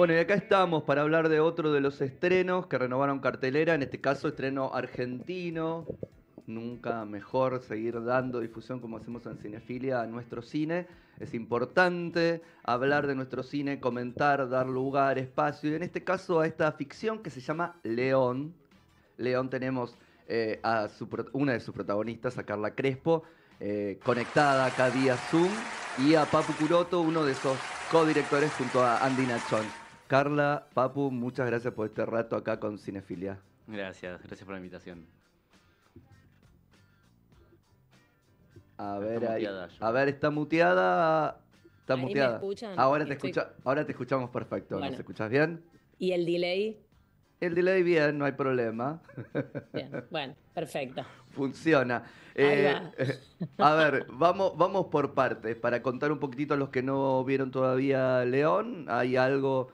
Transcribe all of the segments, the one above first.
Bueno, y acá estamos para hablar de otro de los estrenos que renovaron cartelera, en este caso estreno argentino. Nunca mejor seguir dando difusión como hacemos en Cinefilia a nuestro cine. Es importante hablar de nuestro cine, comentar, dar lugar, espacio. Y en este caso a esta ficción que se llama León. León tenemos eh, a una de sus protagonistas, a Carla Crespo, eh, conectada acá vía Zoom. Y a Papu Curoto, uno de esos codirectores junto a Andy Nachón. Carla, Papu, muchas gracias por este rato acá con Cinefilia. Gracias, gracias por la invitación. A ver, a ver, está muteada. Está Ahora te, ahora te escuchamos perfecto. ¿Nos escuchas bien? ¿Y el delay? El delay bien, no hay problema. Bien, bueno, perfecto. Funciona. Eh, a ver, vamos, vamos por partes. Para contar un poquitito a los que no vieron todavía León, hay algo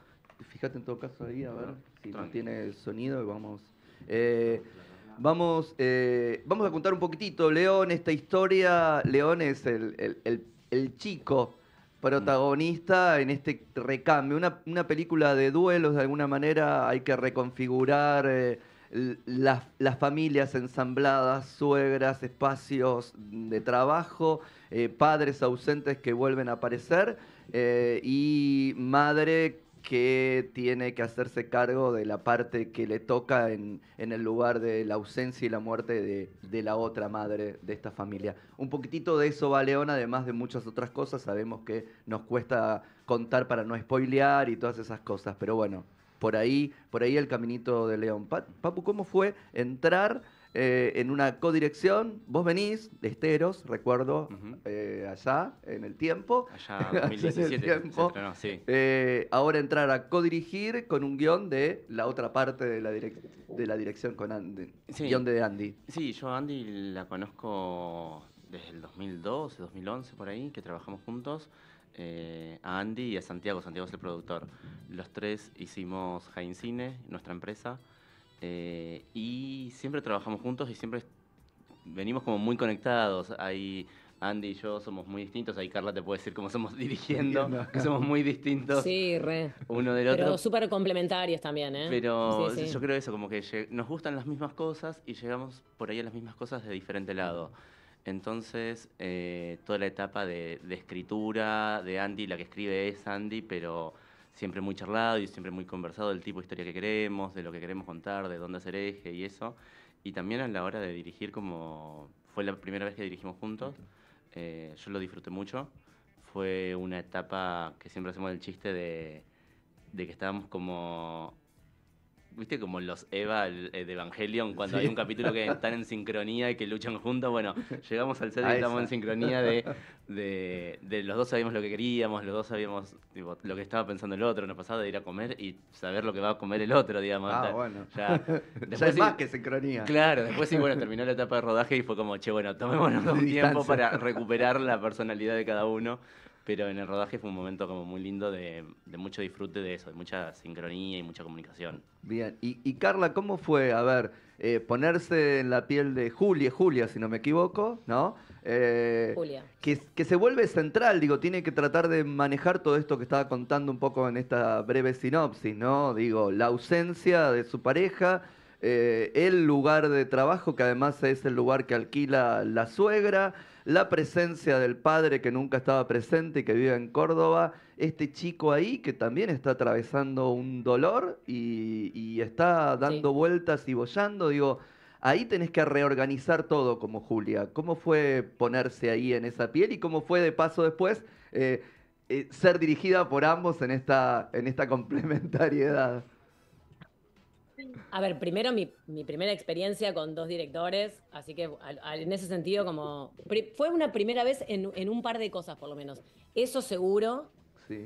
Fíjate en todo caso ahí, a ver si no tiene el sonido y vamos. Eh, vamos, eh, vamos a contar un poquitito, León, esta historia. León es el, chico protagonista en este recambio. Una, película de duelos, de alguna manera, hay que reconfigurar eh, las, familias ensambladas, suegras, espacios de trabajo, padres ausentes que vuelven a aparecer y madre que tiene que hacerse cargo de la parte que le toca en, el lugar de la ausencia y la muerte de, la otra madre de esta familia. Un poquitito de eso va León, además de muchas otras cosas. Sabemos que nos cuesta contar para no spoilear y todas esas cosas, pero bueno, por ahí, por ahí el caminito de León. Papu, ¿cómo fue entrar? Eh, en una codirección. Vos venís de Esteros, recuerdo, eh, allá en el tiempo. Allá 2017. el eh, ahora entrar a codirigir con un guión de la otra parte de la, dirección con Andy. Guión de Andy. Sí, yo a Andy la conozco desde el 2012, 2011 por ahí, que trabajamos juntos. a Andy y a Santiago. Santiago es el productor. Los tres hicimos Jain Cine, nuestra empresa. Eh, y siempre trabajamos juntos y siempre venimos como muy conectados. Ahí Andy y yo somos muy distintos. Ahí Carla te puede decir cómo somos dirigiendo, que somos muy distintos. Uno del otro. Pero súper complementarios también, ¿eh? Pero yo creo eso, como que nos gustan las mismas cosas y llegamos por ahí a las mismas cosas de diferente lado. Entonces, eh, toda la etapa de escritura de Andy, la que escribe es Andy, pero siempre muy charlado y siempre muy conversado del tipo de historia que queremos, de lo que queremos contar, de dónde hacer eje y eso. Y también a la hora de dirigir, como fue la primera vez que dirigimos juntos, eh, yo lo disfruté mucho. Fue una etapa que siempre hacemos el chiste de que estábamos como ¿Viste como los Eva eh, de Evangelion, cuando hay un capítulo que están en sincronía y que luchan juntos? Bueno, llegamos al set y estamos en sincronía de, los dos sabíamos lo que queríamos, los dos sabíamos lo que estaba pensando el otro, nos pasaba de ir a comer y saber lo que va a comer el otro, digamos. Ah, bueno. Ya, después más que sincronía. Claro, después sí, bueno, terminó la etapa de rodaje y fue como, che, bueno, tomémonos un tiempo para recuperar la personalidad de cada uno pero en el rodaje fue un momento como muy lindo de, mucho disfrute de eso, de mucha sincronía y mucha comunicación. Bien, y, Carla, ¿cómo fue, a ver, eh, ponerse en la piel de Julia, Julia, si no me equivoco, ¿no? Eh, Julia. Que, se vuelve central, digo, tiene que tratar de manejar todo esto que estaba contando un poco en esta breve sinopsis, ¿no? Digo, la ausencia de su pareja, eh, el lugar de trabajo, que además es el lugar que alquila la suegra, la presencia del padre que nunca estaba presente y que vive en Córdoba, este chico ahí que también está atravesando un dolor y, está dando vueltas y bollando, digo, ahí tenés que reorganizar todo como Julia. ¿Cómo fue ponerse ahí en esa piel y cómo fue de paso después eh, eh, ser dirigida por ambos en esta, en esta complementariedad? A ver, primero mi, primera experiencia con dos directores, así que en ese sentido como... Fue una primera vez en, un par de cosas por lo menos. Eso seguro.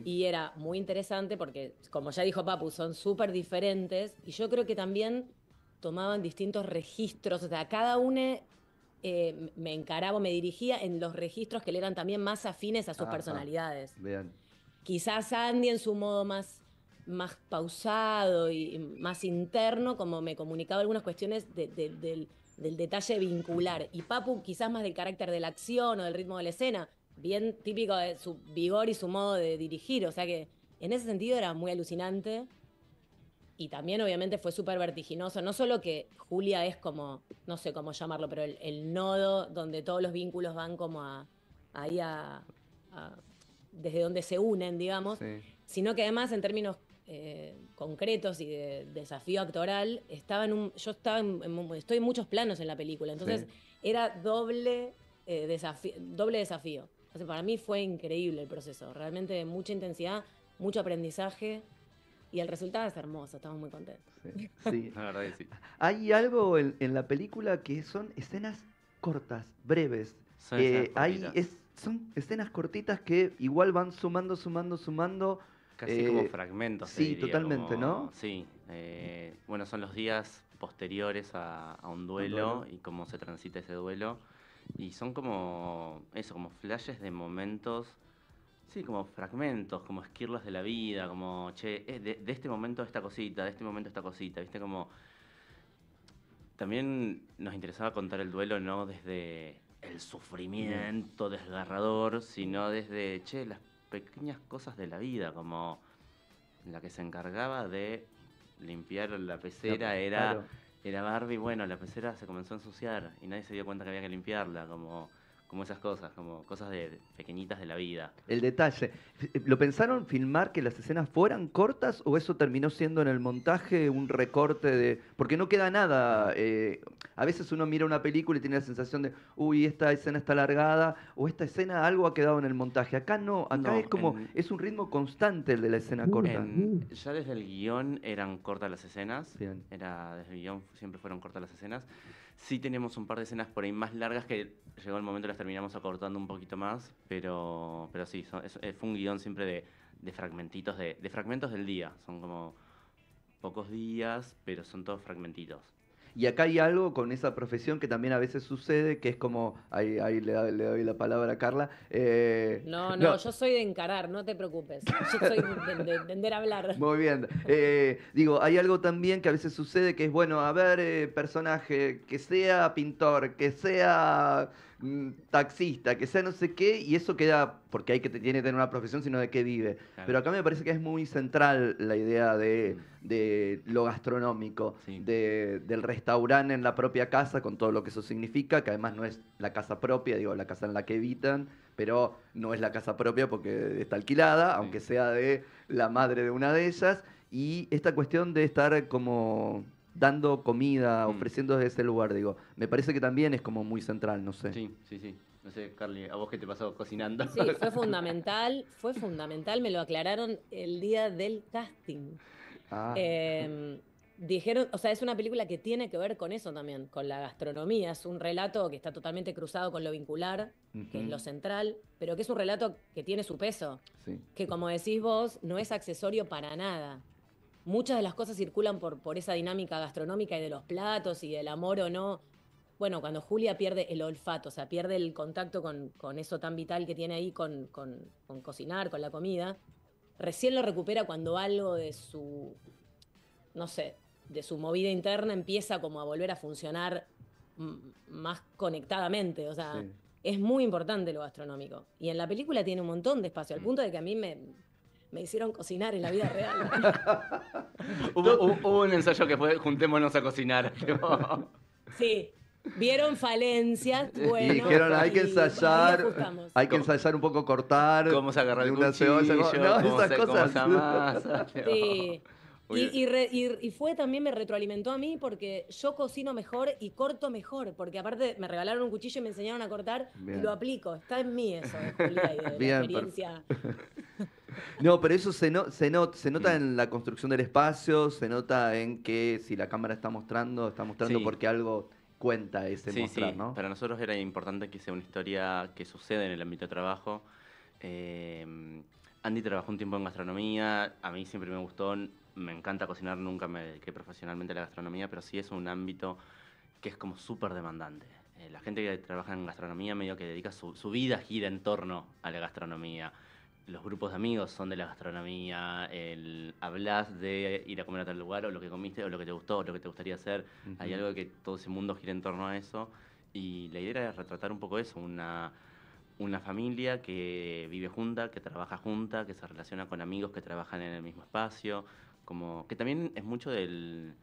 Y era muy interesante porque, como ya dijo Papu, son súper diferentes y yo creo que también tomaban distintos registros, o sea, cada uno eh, me encaraba me dirigía en los registros que le eran también más afines a sus personalidades. Vean, Quizás Andy en su modo más más pausado y más interno, como me comunicaba algunas cuestiones del, detalle vincular. Y Papu quizás más del carácter de la acción o del ritmo de la escena, bien típico de su vigor y su modo de dirigir, o sea que en ese sentido era muy alucinante. Y también obviamente fue súper vertiginoso, no solo que Julia es como, no sé cómo llamarlo, pero el, nodo donde todos los vínculos van como a, ahí a, desde donde se unen, digamos, sino que además en términos eh, concretos y de, desafío actoral, estaba un, yo estaba estoy en muchos planos en la película, entonces era doble, eh, desafío, doble desafío. para mí fue increíble el proceso, realmente mucha intensidad, mucho aprendizaje y el resultado es hermoso, estamos muy contentos. Hay algo en, la película que son escenas cortas, breves. Eh, hay, son escenas cortitas que igual van sumando, sumando, sumando Casi como eh, fragmentos. Sí, totalmente, ¿no? Sí. Eh, bueno, son los días posteriores a, un, duelo, y cómo se transita ese duelo. Y son como eso, como flashes de momentos, sí, como fragmentos, como esquirlas de la vida, como, che, eh, de, de este momento esta cosita, de este momento esta cosita, viste como... También nos interesaba contar el duelo no desde el sufrimiento desgarrador, sino desde, che, las pequeñas cosas de la vida, como la que se encargaba de limpiar la pecera era, era Barbie, bueno, la pecera se comenzó a ensuciar y nadie se dio cuenta que había que limpiarla, como como esas cosas, como cosas de, pequeñitas de la vida. El detalle. ¿Lo pensaron filmar que las escenas fueran cortas o eso terminó siendo en el montaje un recorte de... Porque no queda nada. Eh, a veces uno mira una película y tiene la sensación de, uy, esta escena está alargada o esta escena algo ha quedado en el montaje. Acá no, acá es como, es un ritmo constante el de la escena uh. corta. ya desde el guión eran cortas las escenas. Era, desde el guión siempre fueron cortas las escenas. Sí tenemos un par de escenas por ahí más largas que llegó el momento las terminamos acortando un poquito más, pero, pero sí, es, eh, fue un guión siempre de, fragmentitos, de, fragmentos del día. Son como pocos días, pero son todos fragmentitos. Y acá hay algo con esa profesión que también a veces sucede, que es como, ahí, le, doy, la palabra a Carla. Eh, no, no, yo soy de encarar, no te preocupes. Yo soy de, entender hablar. Muy bien. Eh, digo, hay algo también que a veces sucede que es, bueno, a ver, eh, personaje, que sea pintor, que sea mm, taxista, que sea no sé qué, y eso queda, porque hay que tiene tener una profesión, sino de qué vive. Pero acá me parece que es muy central la idea de, mm. lo gastronómico, del restaurante Restauran en la propia casa, con todo lo que eso significa, que además no es la casa propia, digo, la casa en la que habitan, pero no es la casa propia porque está alquilada, aunque sea de la madre de una de ellas. Y esta cuestión de estar como dando comida, mm. ofreciendo desde ese lugar, digo, me parece que también es como muy central, no sé. Sí, sí, sí. No sé, Carly, ¿a vos qué te pasó cocinando? Sí, fue fundamental, fue fundamental, me lo aclararon el día del casting. Ah. Em, dijeron, o sea, es una película que tiene que ver con eso también, con la gastronomía. Es un relato que está totalmente cruzado con lo vincular, que es lo central, pero que es un relato que tiene su peso. Que como decís vos, no es accesorio para nada. Muchas de las cosas circulan por, por esa dinámica gastronómica y de los platos y del amor o no. Bueno, cuando Julia pierde el olfato, o sea, pierde el contacto con, con eso tan vital que tiene ahí con, con, con cocinar, con la comida, recién lo recupera cuando algo de su, no sé, de su movida interna empieza como a volver a funcionar más conectadamente, o sea, es muy importante lo gastronómico. Y en la película tiene un montón de espacio, al mm. punto de que a mí me, hicieron cocinar en la vida real. hubo, un ensayo que fue juntémonos a cocinar. sí. Vieron falencias, bueno. dijeron, hay que ensayar, hay que ensayar un poco cortar. Cómo se agarrar el esas cosas. sí. Y, fue también, me retroalimentó a mí porque yo cocino mejor y corto mejor, porque aparte me regalaron un cuchillo y me enseñaron a cortar y lo aplico. Está en mí eso, la experiencia. no, pero eso se, no, se, nota mm. en la construcción del espacio, se nota en que si la cámara está mostrando, está mostrando porque algo cuenta ese sí, mostrar, sí. ¿no? Para nosotros era importante que sea una historia que sucede en el ámbito de trabajo. Eh, Andy trabajó un tiempo en gastronomía, a mí siempre me gustó me encanta cocinar, nunca me dediqué profesionalmente a la gastronomía, pero sí es un ámbito que es como súper demandante. Eh, la gente que trabaja en gastronomía medio que dedica su, vida gira en torno a la gastronomía. Los grupos de amigos son de la gastronomía, el hablas de ir a comer a tal lugar o lo que comiste o lo que te gustó o lo que te gustaría hacer. Hay algo que todo ese mundo gira en torno a eso. Y la idea era retratar un poco eso, una, una familia que vive junta, que trabaja junta, que se relaciona con amigos que trabajan en el mismo espacio, que también es mucho del,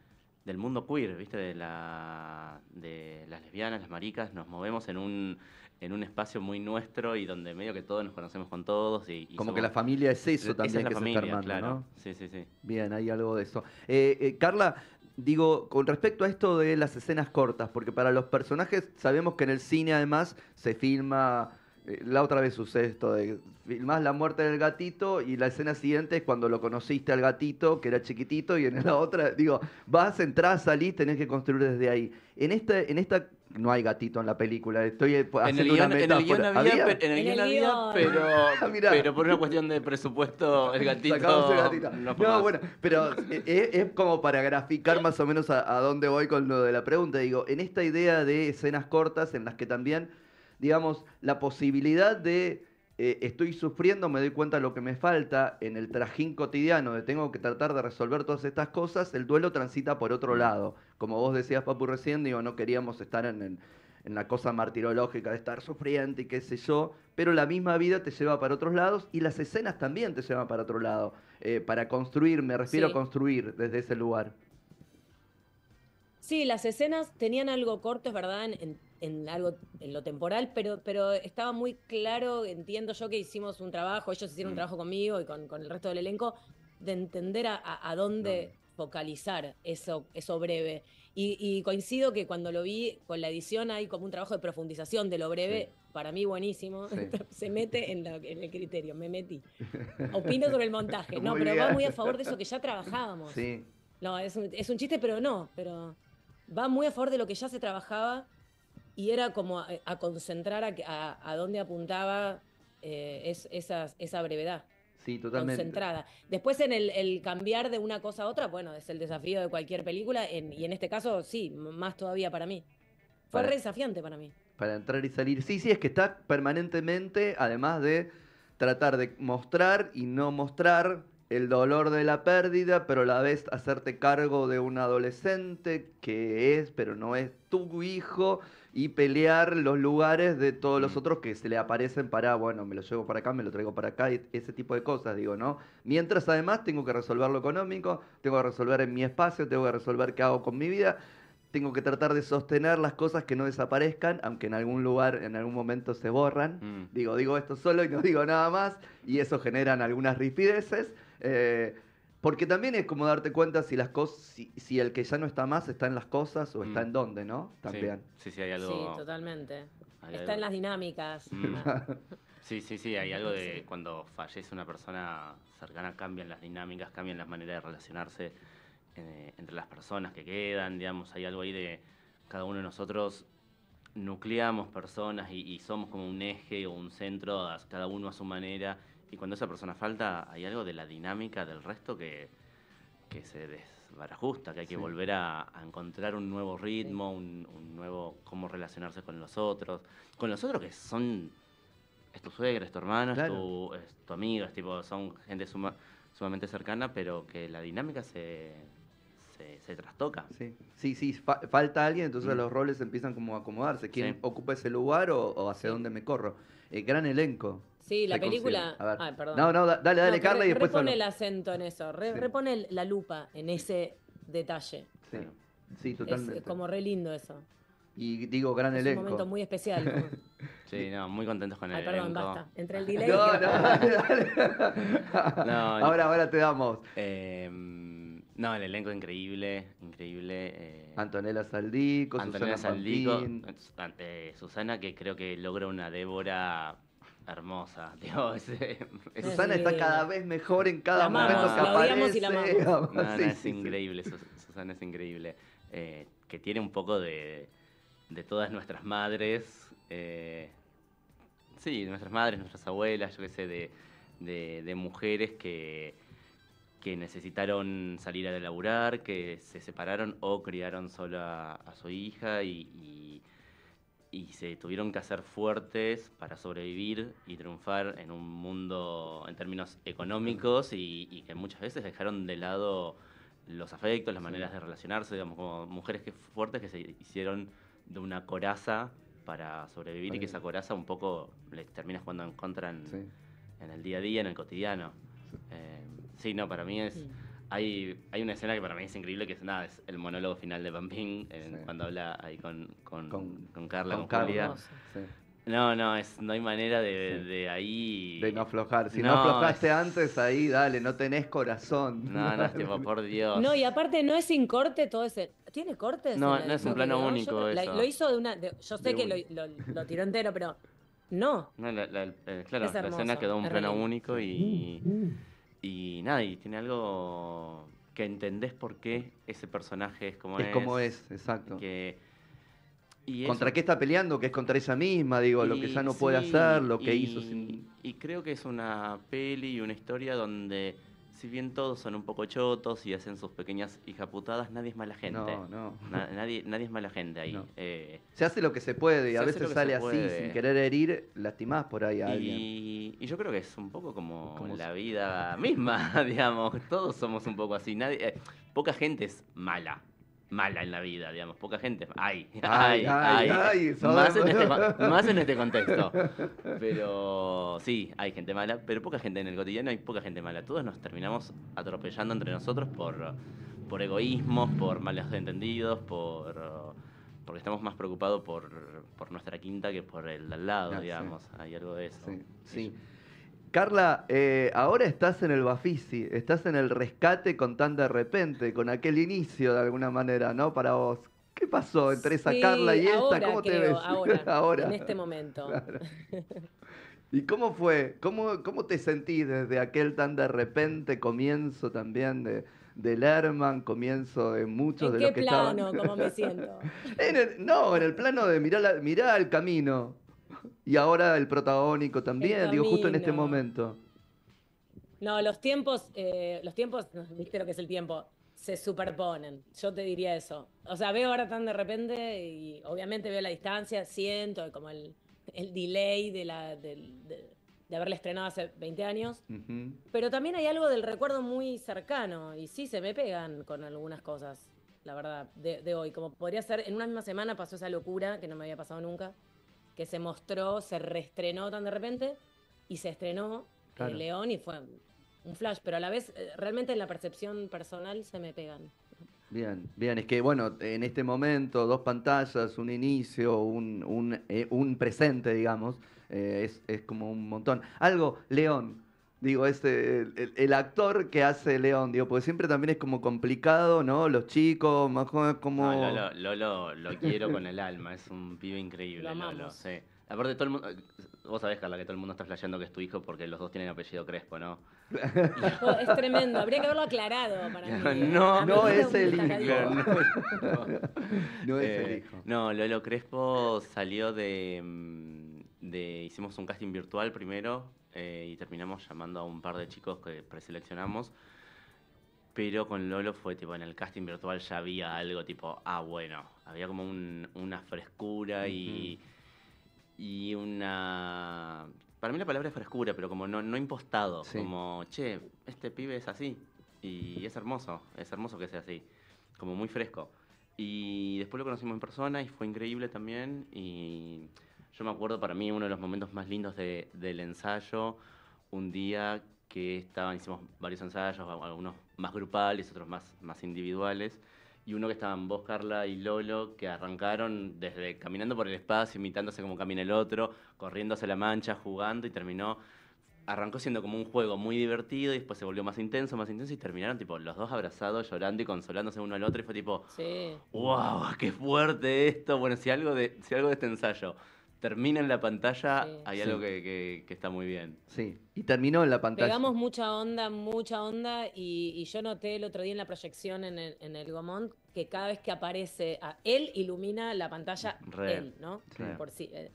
mundo queer, ¿viste? De, la, de las lesbianas, las maricas, nos movemos en un, en un espacio muy nuestro y donde medio que todos nos conocemos con todos. Y, Como que la familia es eso también que se está claro. ¿no? Sí, sí, sí. Bien, hay algo de eso. Eh, eh, Carla, digo, con respecto a esto de las escenas cortas, porque para los personajes sabemos que en el cine además se filma la otra vez sucede esto de filmás la muerte del gatito y la escena siguiente es cuando lo conociste al gatito, que era chiquitito, y en la otra, digo, vas, entras, salís, tenés que construir desde ahí. En esta, en esta no hay gatito en la película, estoy haciendo eh, en el una meta. En el guión había, Pero, pero, pero, por una cuestión de presupuesto, el gatito... No, bueno, pero eh, eh, es, como para graficar más o menos a dónde voy con lo de la pregunta. Digo, en esta idea de escenas cortas en las que también digamos, la posibilidad de eh, estoy sufriendo, me doy cuenta de lo que me falta en el trajín cotidiano, de tengo que tratar de resolver todas estas cosas, el duelo transita por otro lado. Como vos decías, Papu, recién, digo, no queríamos estar en, la cosa martirológica de estar sufriendo y qué sé yo, pero la misma vida te lleva para otros lados y las escenas también te llevan para otro lado, eh, para construir, me refiero a construir desde ese lugar. Sí, las escenas tenían algo corto, es verdad, en, en en lo temporal, pero, pero estaba muy claro, entiendo yo que hicimos un trabajo, ellos hicieron un mm. trabajo conmigo y con, el resto del elenco, de entender a, a dónde focalizar eso, eso breve. Y, coincido que cuando lo vi con la edición hay como un trabajo de profundización de lo breve, para mí buenísimo, se mete en, el criterio, me metí. Opino sobre el montaje, no, pero va muy a favor de eso que ya trabajábamos. Sí. No, es un, es un chiste, pero no, pero va muy a favor de lo que ya se trabajaba y era como a, concentrar a, dónde apuntaba eh, esa, brevedad. Sí, totalmente. Concentrada. Después en el, cambiar de una cosa a otra, bueno, es el desafío de cualquier película y en este caso sí, más todavía para mí. Fue re desafiante para mí. Para entrar y salir. Sí, sí, es que está permanentemente, además de tratar de mostrar y no mostrar el dolor de la pérdida, pero a la vez hacerte cargo de un adolescente que es, pero no es tu hijo y pelear los lugares de todos los mm. otros que se le aparecen para, bueno, me lo llevo para acá, me lo traigo para acá, ese tipo de cosas, digo, ¿no? Mientras además tengo que resolver lo económico, tengo que resolver en mi espacio, tengo que resolver qué hago con mi vida, tengo que tratar de sostener las cosas que no desaparezcan, aunque en algún lugar, en algún momento se borran. Mm. Digo, digo esto solo y no digo nada más, y eso generan algunas rifideces. Eh, porque también es como darte cuenta si las cosas, si, el que ya no está más está en las cosas o está mm. en dónde, ¿no? También. Sí, sí, hay algo. Sí, totalmente. está en las dinámicas. Mm. sí, sí, sí, hay algo de cuando fallece una persona cercana, cambian las dinámicas, cambian las maneras de relacionarse eh, entre las personas que quedan, digamos, hay algo ahí de cada uno de nosotros nucleamos personas y, y somos como un eje o un centro, cada uno a su manera y cuando esa persona falta, hay algo de la dinámica del resto que, se desbarajusta, que hay que volver a, encontrar un nuevo ritmo, un, nuevo cómo relacionarse con los otros. Con los otros que son. Es tu suegra, es tu hermano, es, tu, amigo, tipo, son gente sumamente cercana, pero que la dinámica se, trastoca. Sí, sí, sí falta alguien, entonces mm. los roles empiezan como a acomodarse. ¿Quién ocupa ese lugar o, hacia dónde me corro? Eh, gran elenco. Sí, la película. perdón. No, no, dale, dale, Carla y después. Repone el acento en eso, repone la lupa en ese detalle. Sí, sí totalmente. Es como re lindo eso. Y digo, gran es elenco. Un momento muy especial. sí, no, muy contentos con el Ay, perdón, basta. Entre el delay. No, no, dale. no, ahora, ahora te damos. Em, no, el elenco increíble, increíble. Eh. Antonella Saldico, Susana Saldico, eh, Susana, que creo que logra una Débora Hermosa, Dios. Susana está cada vez mejor en cada momento que aparece. Y es increíble, Susana es increíble. Eh, que tiene un poco de, todas nuestras madres. Eh, sí, nuestras madres, nuestras abuelas, yo qué sé, de, mujeres que, que necesitaron salir a laburar, que se separaron o criaron sola a, su hija y y se tuvieron que hacer fuertes para sobrevivir y triunfar en un mundo en términos económicos y, que muchas veces dejaron de lado los afectos, las maneras de relacionarse, digamos, como mujeres que fuertes que se hicieron de una coraza para sobrevivir y que esa coraza un poco les termina cuando encuentran en el día a día, en el cotidiano. sí eh, no, para mí es... Hay, una escena que para mí es increíble, que es nada, es el monólogo final de Pampín, cuando habla ahí con, con, Carla, No, no, no hay manera de, ahí. De no aflojar. Si no, aflojaste antes, ahí dale, no tenés corazón. No, no, es tipo, por Dios. No, y aparte no es sin corte todo ese. ¿Tiene cortes? No, no es un plano único. eso. lo hizo de una. yo sé que lo, tiró entero, pero. No. la, claro, la escena quedó un plano único y. Y nadie tiene algo que entendés por qué ese personaje es como es. Es como es, exacto. y ¿Contra qué está peleando? Que es contra esa misma, digo, lo que ya no puede hacer, lo que hizo Y creo que es una peli y una historia donde si bien todos son un poco chotos y hacen sus pequeñas hijaputadas, nadie es mala gente. No, no. nadie, nadie es mala gente ahí. Eh. se hace lo que se puede y a veces sale así, sin querer herir, lastimás por ahí a y, alguien. Y yo creo que es un poco como, la vida misma, digamos. Todos somos un poco así. Nadie, eh, poca gente es mala mala en la vida, digamos. Poca gente. Hay, ay, ay, ay, más, en este, más, en este, contexto. Pero sí, hay gente mala, pero poca gente en el cotidiano hay poca gente mala. Todos nos terminamos atropellando entre nosotros por, por egoísmos, por malos entendidos, por porque estamos más preocupados por, por nuestra quinta que por el de al lado, digamos. Hay algo de eso. sí. Carla, eh, ahora estás en el Bafisi, estás en el rescate con tan de repente, con aquel inicio de alguna manera, ¿no? Para vos. ¿Qué pasó entre esa Carla y esta? ¿Cómo te ves? Ahora, En este momento. ¿Y cómo fue? ¿Cómo, ¿Cómo te sentís desde aquel tan de repente comienzo también de, Lerman, comienzo de muchos de los que plano, ¿Cómo me siento? no, en el plano de mirar, mirar el camino y ahora el protagónico también, digo, justo en este momento. No, los tiempos, eh, los tiempos, viste lo que es el tiempo, se superponen, yo te diría eso. O sea, veo ahora tan de repente y obviamente veo la distancia, siento como el, delay de, la, de, de, estrenado hace 20 años, pero también hay algo del recuerdo muy cercano y sí se me pegan con algunas cosas, la verdad, de hoy. Como podría ser, en una misma semana pasó esa locura que no me había pasado nunca que se mostró, se reestrenó tan de repente y se estrenó eh, León y fue un flash, pero a la vez eh, realmente en la percepción personal se me pegan. Bien, bien, es que bueno, en este momento dos pantallas, un inicio, un, un, eh, presente, digamos, es, es como un montón. Algo, León, digo, este, el, actor que hace León, digo, porque siempre también es como complicado, ¿no? Los chicos, más jóvenes, como... No, Lolo, lo quiero con el alma, es un pibe increíble, Lolo, sí. Aparte, todo el mundo, vos sabés, Carla, que todo el mundo está flasheando que es tu hijo porque los dos tienen apellido Crespo, ¿no? Oh, es tremendo, habría que haberlo aclarado para ¿eh? mí. No, no es el hijo. Eh, no, es el hijo. No, Lolo Crespo salió de mm, hicimos un casting virtual primero eh, y terminamos llamando a un par de chicos que preseleccionamos. Pero con Lolo fue tipo, en el casting virtual ya había algo tipo, ah, bueno, había como una frescura y, y una... Para mí la palabra es frescura, pero como no, no impostado, como, che, este pibe es así. Y es hermoso, es hermoso que sea así, como muy fresco. Y después lo conocimos en persona y fue increíble también. Y yo me acuerdo para mí uno de los momentos más lindos del ensayo, un día que estaban, hicimos varios ensayos, algunos más grupales, otros más, más individuales, y uno que estaban vos, Carla y Lolo, que arrancaron desde caminando por el espacio, imitándose como camina el otro, corriendo hacia la mancha, jugando, y terminó, arrancó siendo como un juego muy divertido, y después se volvió más intenso, más intenso, y terminaron tipo los dos abrazados, llorando y consolándose uno al otro, y fue tipo, sí. wow, qué fuerte esto, bueno, si algo de, si algo de este ensayo termina en la pantalla, hay algo que, está muy bien. Sí, y terminó en la pantalla. Pegamos mucha onda, mucha onda, y, yo noté el otro día en la proyección en el, en Gomont que cada vez que aparece a él, ilumina la pantalla él, ¿no? Por eh,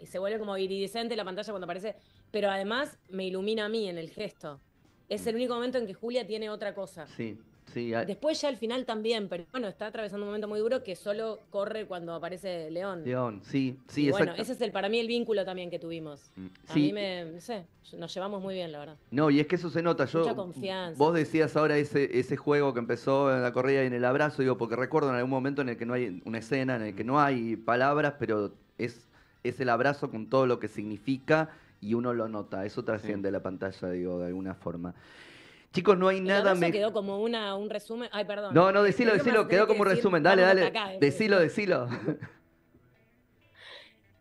y se vuelve como iridiscente la pantalla cuando aparece, pero además me ilumina a mí en el gesto. Es el único momento en que Julia tiene otra cosa. Sí, Después ya al final también, pero bueno, está atravesando un momento muy duro que solo corre cuando aparece León. León, sí, sí, Bueno, ese es el para mí el vínculo también que tuvimos. Mm. A mí me, no sé, nos llevamos muy bien, la verdad. No, y es que eso se nota. Yo, Mucha confianza. Vos decías ahora ese, ese juego que empezó en la corrida y en el abrazo, digo, porque recuerdo en algún momento en el que no hay una escena, en el que no hay palabras, pero es, es el abrazo con todo lo que significa y uno lo nota. Eso trasciende la pantalla, digo, de alguna forma. Chicos, no hay nada... nada mejor. quedó como un resumen. Ay, perdón. No, no, decilo, decilo, quedó como un resumen. Dale, dale. decilo, decilo.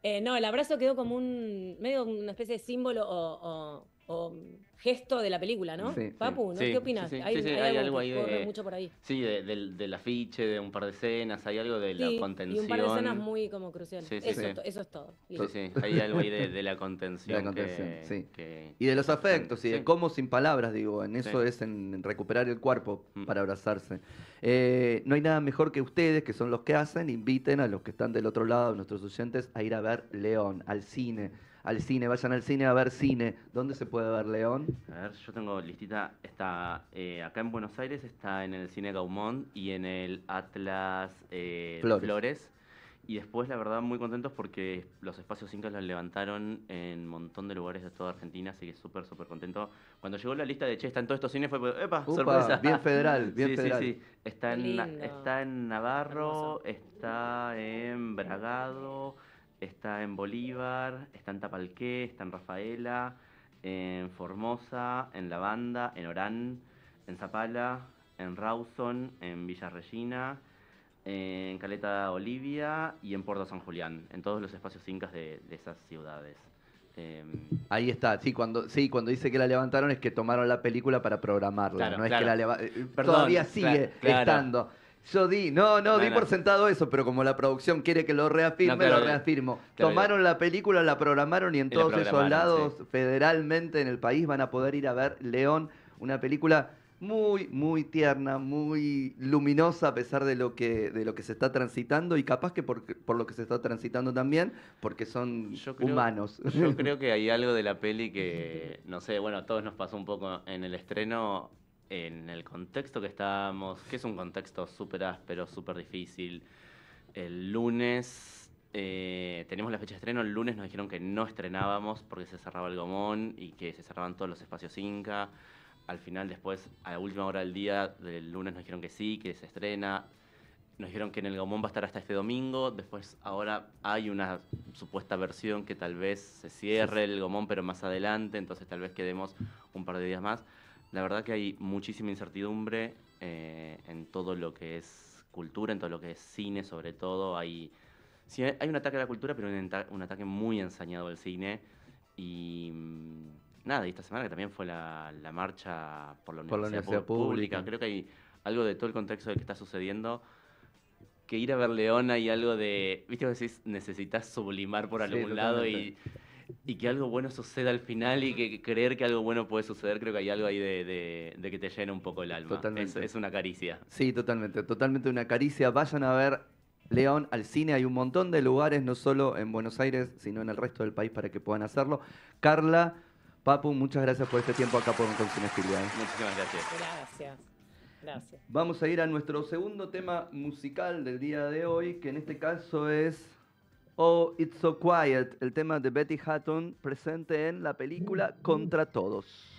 Eh, no, el abrazo quedó como un. medio una especie de símbolo o Um, gesto de la película, ¿no? Papu, ¿no? ¿qué opinas? hay, algo, ahí de, mucho por ahí. Sí, del, afiche, de un par de escenas, hay algo de la contención. Y un par de escenas muy como cruciales. Eso, eso, es todo. Sí, sí, hay algo ahí de, la contención. Y de los afectos, y de cómo sin palabras, digo, en eso es en recuperar el cuerpo mm. para abrazarse. Eh, no hay nada mejor que ustedes, que son los que hacen, inviten a los que están del otro lado, nuestros oyentes, a ir a ver León, al cine al cine, vayan al cine a ver cine. ¿Dónde se puede ver León? A ver, yo tengo listita, está eh, acá en Buenos Aires, está en el Cine Gaumont y en el Atlas eh, Flores. Y después, la verdad, muy contentos porque los espacios incas los levantaron en un montón de lugares de toda Argentina, así que súper, súper contento. Cuando llegó la lista de Che, está en todos estos cines, fue, ¡epa! Bien federal, bien sí, federal. Sí, sí, Está en, está en Navarro, está en Bragado Está en Bolívar, está en Tapalqué, está en Rafaela, en Formosa, en La Banda, en Orán, en Zapala, en Rawson, en Villa Regina, en Caleta Olivia y en Puerto San Julián, en todos los espacios incas de, esas ciudades. Em, Ahí está, sí cuando, sí, cuando dice que la levantaron es que tomaron la película para programarla, no es que la eh, Perdón, Todavía sigue estando. Yo di, no, no, di por sentado eso, pero como la producción quiere que lo reafirme, lo reafirmo. Tomaron la película, la programaron y en todos esos lados federalmente en el país van a poder ir a ver León, una película muy, muy tierna, muy luminosa a pesar de lo que, de lo que se está transitando y capaz que por, lo que se está transitando también, porque son humanos. Yo creo que hay algo de la peli que, no sé, bueno, a todos nos pasó un poco en el estreno, en el contexto que estábamos, que es un contexto súper áspero, súper difícil, el lunes eh, tenemos la fecha de estreno, el lunes nos dijeron que no estrenábamos porque se cerraba el gomón y que se cerraban todos los espacios Inca. Al final, después, a la última hora del día del lunes nos dijeron que sí, que se estrena. Nos dijeron que en el Gomón va a estar hasta este domingo. Después, ahora hay una supuesta versión que tal vez se cierre el Gomón, pero más adelante. Entonces, tal vez quedemos un par de días más. La verdad que hay muchísima incertidumbre eh, en todo lo que es cultura, en todo lo que es cine, sobre todo. Hay, sí, hay un ataque a la cultura, pero un, ataque muy ensañado al cine. Y mm, nada, y esta semana que también fue la, marcha por la Universidad, Pública. Creo que hay algo de todo el contexto de que está sucediendo que ir a ver Leona y algo de, viste, decís, necesitas sublimar por algún lado y y que algo bueno suceda al final y que creer que algo bueno puede suceder, creo que hay algo ahí de, que te llena un poco el alma. Totalmente. Es, una caricia. Sí, totalmente, totalmente una caricia. Vayan a ver León al cine, hay un montón de lugares, no solo en Buenos Aires, sino en el resto del país para que puedan hacerlo. Carla, Papu, muchas gracias por este tiempo acá por con Cinefilia. ¿eh? Muchísimas gracias. Gracias. Gracias. Vamos a ir a nuestro segundo tema musical del día de hoy, que en este caso es o oh, It's So Quiet, el tema de Betty Hutton presente en la película Contra Todos.